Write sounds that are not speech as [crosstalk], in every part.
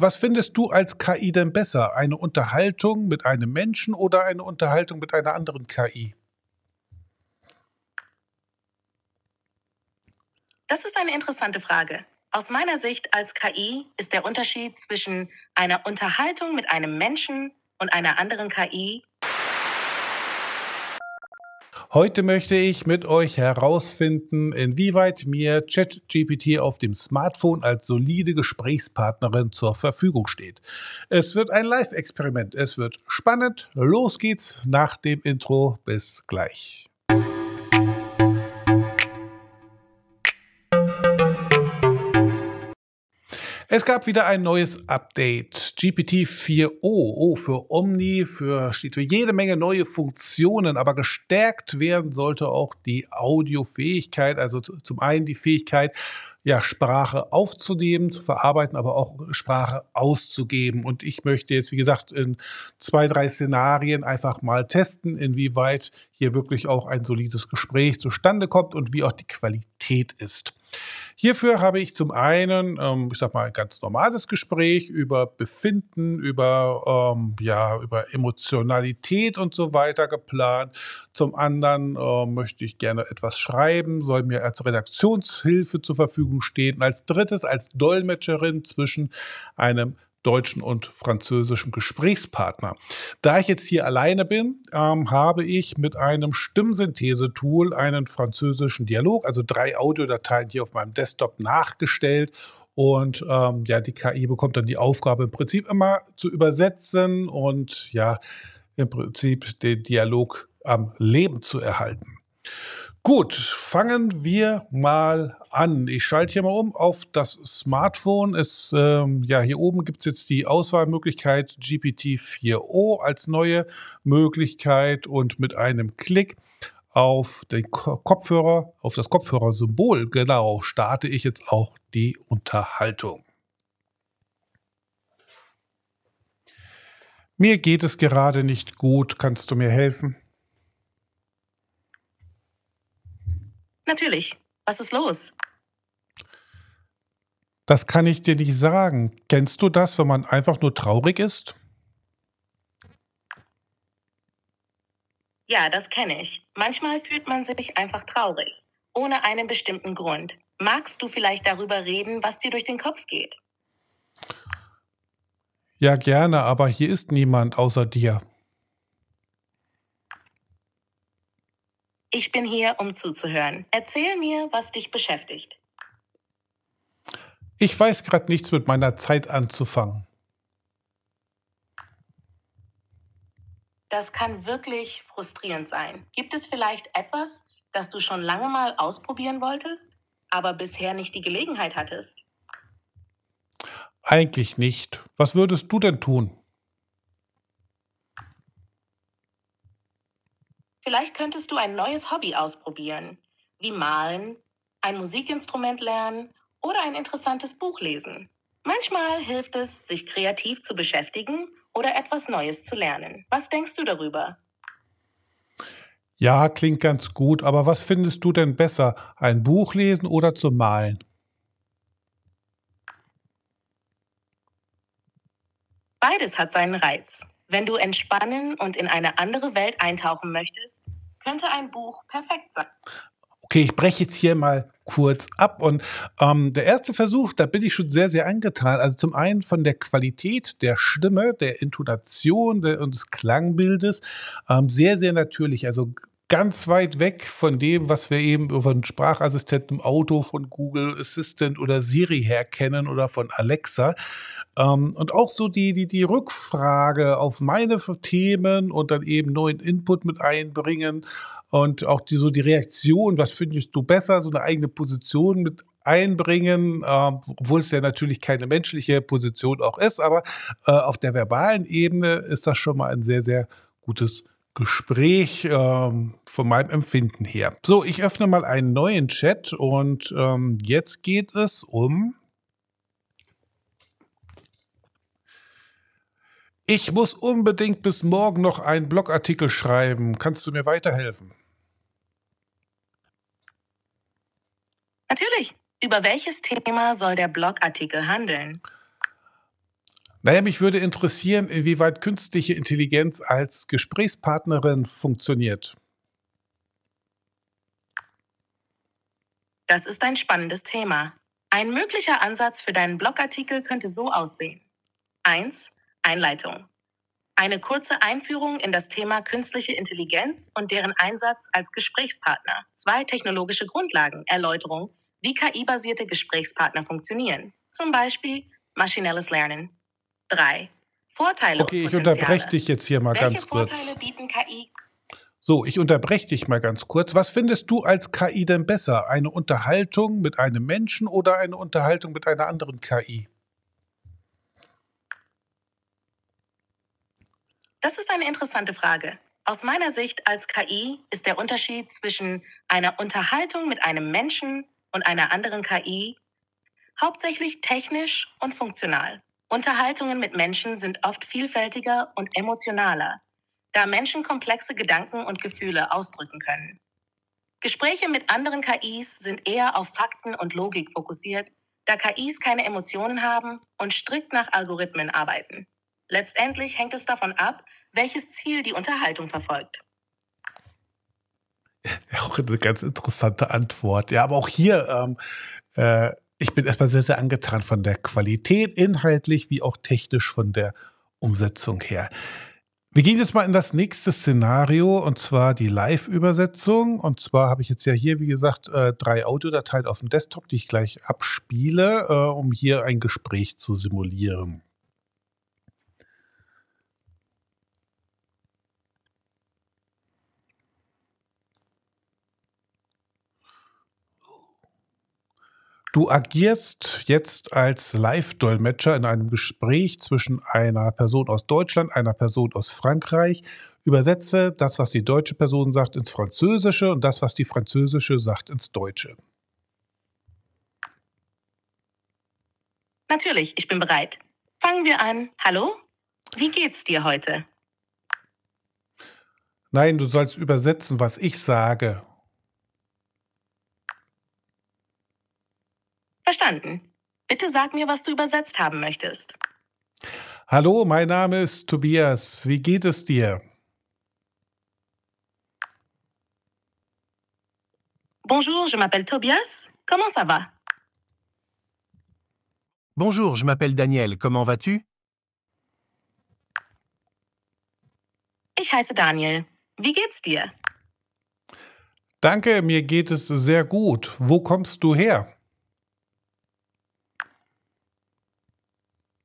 was findest du als KI denn besser? Eine Unterhaltung mit einem Menschen oder eine Unterhaltung mit einer anderen KI? Das ist eine interessante Frage. Aus meiner Sicht als KI ist der Unterschied zwischen einer Unterhaltung mit einem Menschen und einer anderen KI Heute möchte ich mit euch herausfinden, inwieweit mir ChatGPT auf dem Smartphone als solide Gesprächspartnerin zur Verfügung steht. Es wird ein Live-Experiment. Es wird spannend. Los geht's nach dem Intro. Bis gleich. Es gab wieder ein neues Update. GPT-4o. O für Omni, für, steht für jede Menge neue Funktionen, aber gestärkt werden sollte auch die Audiofähigkeit, also zum einen die Fähigkeit, ja, Sprache aufzunehmen, zu verarbeiten, aber auch Sprache auszugeben. Und ich möchte jetzt, wie gesagt, in zwei, drei Szenarien einfach mal testen, inwieweit hier wirklich auch ein solides Gespräch zustande kommt und wie auch die Qualität ist. Hierfür habe ich zum einen, ähm, ich sag mal, ein ganz normales Gespräch über Befinden, über, ähm, ja, über Emotionalität und so weiter geplant. Zum anderen äh, möchte ich gerne etwas schreiben, soll mir als Redaktionshilfe zur Verfügung stehen. Und als drittes als Dolmetscherin zwischen einem deutschen und französischen Gesprächspartner. Da ich jetzt hier alleine bin, ähm, habe ich mit einem Stimmsynthese-Tool einen französischen Dialog, also drei Audiodateien hier auf meinem Desktop nachgestellt und ähm, ja, die KI bekommt dann die Aufgabe, im Prinzip immer zu übersetzen und ja, im Prinzip den Dialog am Leben zu erhalten. Gut, fangen wir mal an. Ich schalte hier mal um auf das Smartphone. Es, ähm, ja, hier oben gibt es jetzt die Auswahlmöglichkeit GPT-4o als neue Möglichkeit und mit einem Klick auf den Kopfhörer, auf das Kopfhörersymbol, genau, starte ich jetzt auch die Unterhaltung. Mir geht es gerade nicht gut, kannst du mir helfen? Natürlich. Was ist los? Das kann ich dir nicht sagen. Kennst du das, wenn man einfach nur traurig ist? Ja, das kenne ich. Manchmal fühlt man sich einfach traurig, ohne einen bestimmten Grund. Magst du vielleicht darüber reden, was dir durch den Kopf geht? Ja, gerne, aber hier ist niemand außer dir. Ich bin hier, um zuzuhören. Erzähl mir, was dich beschäftigt. Ich weiß gerade nichts mit meiner Zeit anzufangen. Das kann wirklich frustrierend sein. Gibt es vielleicht etwas, das du schon lange mal ausprobieren wolltest, aber bisher nicht die Gelegenheit hattest? Eigentlich nicht. Was würdest du denn tun? Vielleicht könntest du ein neues Hobby ausprobieren, wie malen, ein Musikinstrument lernen oder ein interessantes Buch lesen. Manchmal hilft es, sich kreativ zu beschäftigen oder etwas Neues zu lernen. Was denkst du darüber? Ja, klingt ganz gut, aber was findest du denn besser, ein Buch lesen oder zu malen? Beides hat seinen Reiz. Wenn du entspannen und in eine andere Welt eintauchen möchtest, könnte ein Buch perfekt sein. Okay, ich breche jetzt hier mal kurz ab. Und ähm, der erste Versuch, da bin ich schon sehr, sehr angetan. Also zum einen von der Qualität der Stimme, der Intonation der, und des Klangbildes. Ähm, sehr, sehr natürlich. Also ganz weit weg von dem, was wir eben über einen Sprachassistenten im Auto von Google Assistant oder Siri herkennen oder von Alexa. Ähm, und auch so die, die, die Rückfrage auf meine Themen und dann eben neuen Input mit einbringen und auch die, so die Reaktion, was findest du besser, so eine eigene Position mit einbringen, ähm, obwohl es ja natürlich keine menschliche Position auch ist, aber äh, auf der verbalen Ebene ist das schon mal ein sehr, sehr gutes Gespräch ähm, von meinem Empfinden her. So, ich öffne mal einen neuen Chat und ähm, jetzt geht es um. Ich muss unbedingt bis morgen noch einen Blogartikel schreiben. Kannst du mir weiterhelfen? Natürlich. Über welches Thema soll der Blogartikel handeln? Naja, mich würde interessieren, inwieweit künstliche Intelligenz als Gesprächspartnerin funktioniert. Das ist ein spannendes Thema. Ein möglicher Ansatz für deinen Blogartikel könnte so aussehen. 1. Einleitung. Eine kurze Einführung in das Thema künstliche Intelligenz und deren Einsatz als Gesprächspartner. Zwei technologische Grundlagen. Erläuterung, wie KI-basierte Gesprächspartner funktionieren. Zum Beispiel maschinelles Lernen. 3. Vorteile okay, ich unterbreche dich jetzt hier mal Welche ganz kurz. Vorteile bieten KI? So, ich unterbreche dich mal ganz kurz. Was findest du als KI denn besser? Eine Unterhaltung mit einem Menschen oder eine Unterhaltung mit einer anderen KI? Das ist eine interessante Frage. Aus meiner Sicht als KI ist der Unterschied zwischen einer Unterhaltung mit einem Menschen und einer anderen KI hauptsächlich technisch und funktional. Unterhaltungen mit Menschen sind oft vielfältiger und emotionaler, da Menschen komplexe Gedanken und Gefühle ausdrücken können. Gespräche mit anderen KIs sind eher auf Fakten und Logik fokussiert, da KIs keine Emotionen haben und strikt nach Algorithmen arbeiten. Letztendlich hängt es davon ab, welches Ziel die Unterhaltung verfolgt. Ja, [laughs] auch eine ganz interessante Antwort. Ja, aber auch hier ähm, äh, ich bin erstmal sehr, sehr angetan von der Qualität, inhaltlich wie auch technisch von der Umsetzung her. Wir gehen jetzt mal in das nächste Szenario und zwar die Live-Übersetzung. Und zwar habe ich jetzt ja hier, wie gesagt, äh, drei Audiodateien auf dem Desktop, die ich gleich abspiele, äh, um hier ein Gespräch zu simulieren. Du agierst jetzt als Live-Dolmetscher in einem Gespräch zwischen einer Person aus Deutschland, einer Person aus Frankreich. Übersetze das, was die deutsche Person sagt, ins Französische und das, was die französische sagt, ins Deutsche. Natürlich, ich bin bereit. Fangen wir an. Hallo? Wie geht's dir heute? Nein, du sollst übersetzen, was ich sage. Verstanden. Bitte sag mir, was du übersetzt haben möchtest. Hallo, mein Name ist Tobias. Wie geht es dir? Bonjour, je m'appelle Tobias. Comment ça va? Bonjour, je m'appelle Daniel. Comment vas-tu? Ich heiße Daniel. Wie geht's dir? Danke, mir geht es sehr gut. Wo kommst du her?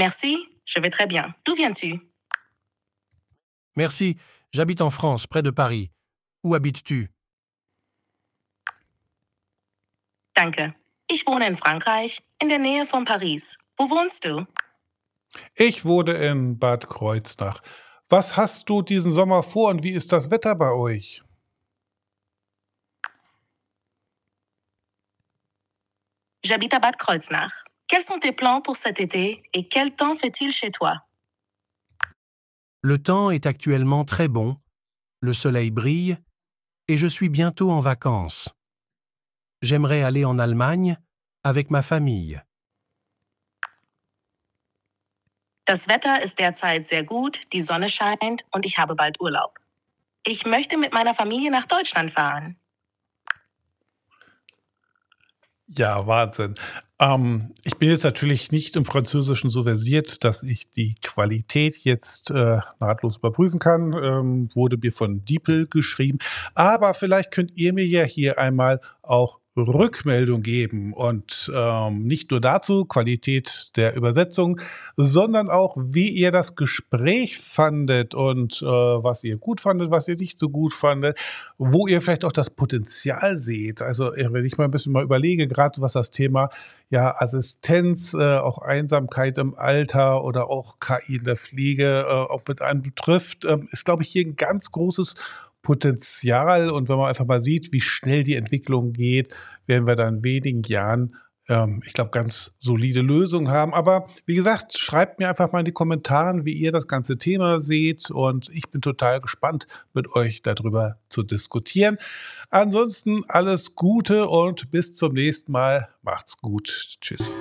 Merci, je vais très bien. D'où viens-tu Merci, j'habite en France, près de Paris. Où habites-tu Danke. Ich wohne in Frankreich, in der Nähe von Paris. Wo wohnst du? Ich wohne in Bad Kreuznach. Was hast du diesen Sommer vor und wie ist das Wetter bei euch? J'habite à Bad Kreuznach. Quels sont tes plans pour cet été et quel temps fait-il chez toi Le temps est actuellement très bon, le soleil brille et je suis bientôt en vacances. J'aimerais aller en Allemagne avec ma famille. Das Wetter ist derzeit sehr gut, die Sonne scheint und ich habe bald Urlaub. Ich möchte mit meiner Familie nach Deutschland fahren. Ja, Wahnsinn. Ähm, ich bin jetzt natürlich nicht im Französischen so versiert, dass ich die Qualität jetzt äh, nahtlos überprüfen kann. Ähm, wurde mir von Diepel geschrieben. Aber vielleicht könnt ihr mir ja hier einmal auch Rückmeldung geben. Und ähm, nicht nur dazu Qualität der Übersetzung, sondern auch, wie ihr das Gespräch fandet und äh, was ihr gut fandet, was ihr nicht so gut fandet, wo ihr vielleicht auch das Potenzial seht. Also äh, wenn ich mal ein bisschen mal überlege, gerade was das Thema ja Assistenz, äh, auch Einsamkeit im Alter oder auch KI in der Pflege äh, auch mit einem betrifft, ähm, ist, glaube ich, hier ein ganz großes Potenzial und wenn man einfach mal sieht, wie schnell die Entwicklung geht, werden wir dann in wenigen Jahren ähm, ich glaube, ganz solide Lösungen haben. Aber wie gesagt, schreibt mir einfach mal in die Kommentare, wie ihr das ganze Thema seht. Und ich bin total gespannt, mit euch darüber zu diskutieren. Ansonsten alles Gute und bis zum nächsten Mal. Macht's gut. Tschüss.